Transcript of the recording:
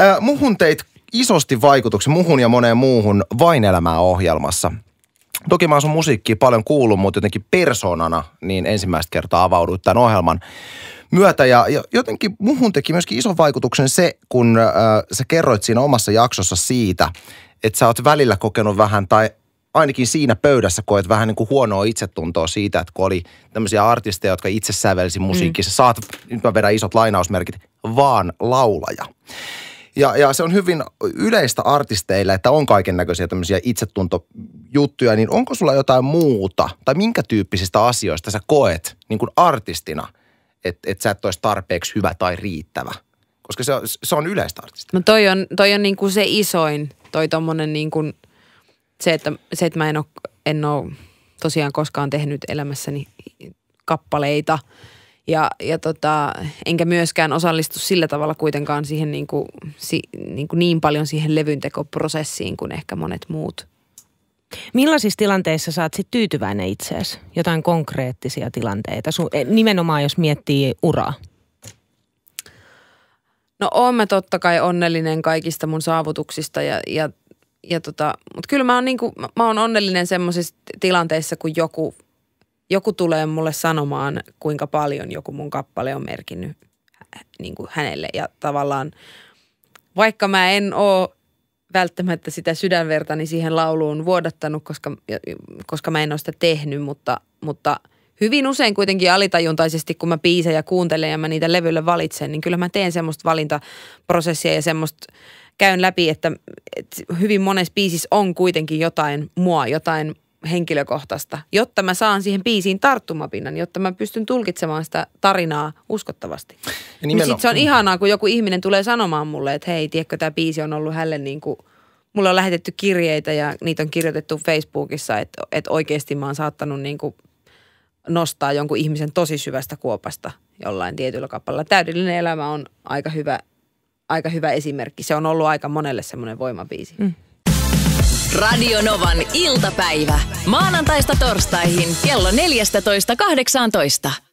Äh, muhun teit isosti vaikutuksen, muhun ja moneen muuhun vain elämää ohjelmassa. Toki mä oon sun musiikkia paljon kuullut, mutta jotenkin persoonana niin ensimmäistä kertaa avauduit tämän ohjelman myötä. Ja, ja jotenkin muhun teki myöskin ison vaikutuksen se, kun äh, sä kerroit siinä omassa jaksossa siitä, että sä oot välillä kokenut vähän tai ainakin siinä pöydässä koet vähän niin kuin huonoa itsetuntoa siitä, että kun oli tämmöisiä artisteja, jotka itse sävelsi musiikissa, mm. saat, nyt mä vedän isot lainausmerkit, vaan laulaja. Ja, ja se on hyvin yleistä artisteille, että on kaiken näköisiä tämmöisiä itsetuntojuttuja, niin onko sulla jotain muuta tai minkä tyyppisistä asioista sä koet niin kuin artistina, että et sä et olisi tarpeeksi hyvä tai riittävä? Koska se, se on yleistä artistia. No toi on, toi on niin kuin se isoin, toi tommonen niin kuin se, että, se, että mä en ole, en ole tosiaan koskaan tehnyt elämässäni kappaleita – ja, ja tota, enkä myöskään osallistu sillä tavalla kuitenkaan siihen niin, kuin, si, niin, kuin niin paljon siihen levyntekoprosessiin kuin ehkä monet muut. Millaisissa tilanteissa sä oot sit tyytyväinen itseesi? Jotain konkreettisia tilanteita, Sun, eh, nimenomaan jos miettii uraa. No oon mä totta kai onnellinen kaikista mun saavutuksista ja, ja, ja tota, mutta kyllä mä oon, niinku, mä oon onnellinen semmoisissa tilanteissa, kun joku – joku tulee mulle sanomaan, kuinka paljon joku mun kappale on merkinnyt äh, niin kuin hänelle. Ja tavallaan, vaikka mä en oo välttämättä sitä sydänvertani siihen lauluun vuodattanut, koska, koska mä en oo sitä tehnyt, mutta, mutta hyvin usein kuitenkin alitajuntaisesti, kun mä ja kuuntelen ja mä niitä levylle valitsen, niin kyllä mä teen semmoista valintaprosessia ja semmoista käyn läpi, että, että hyvin monessa biisissä on kuitenkin jotain mua, jotain henkilökohtaista, jotta mä saan siihen biisiin tarttumapinnan, jotta mä pystyn tulkitsemaan sitä tarinaa uskottavasti. Niin sit se on ihanaa, kun joku ihminen tulee sanomaan mulle, että hei, tiedätkö, tämä biisi on ollut hälle niin kuin, mulle on lähetetty kirjeitä ja niitä on kirjoitettu Facebookissa, että, että oikeasti mä oon saattanut niin kuin nostaa jonkun ihmisen tosi syvästä kuopasta jollain tietyllä kappalla. Täydellinen elämä on aika hyvä, aika hyvä esimerkki. Se on ollut aika monelle semmoinen voimabiisi. Mm. Radio Novan iltapäivä. Maanantaista torstaihin kello 14.18.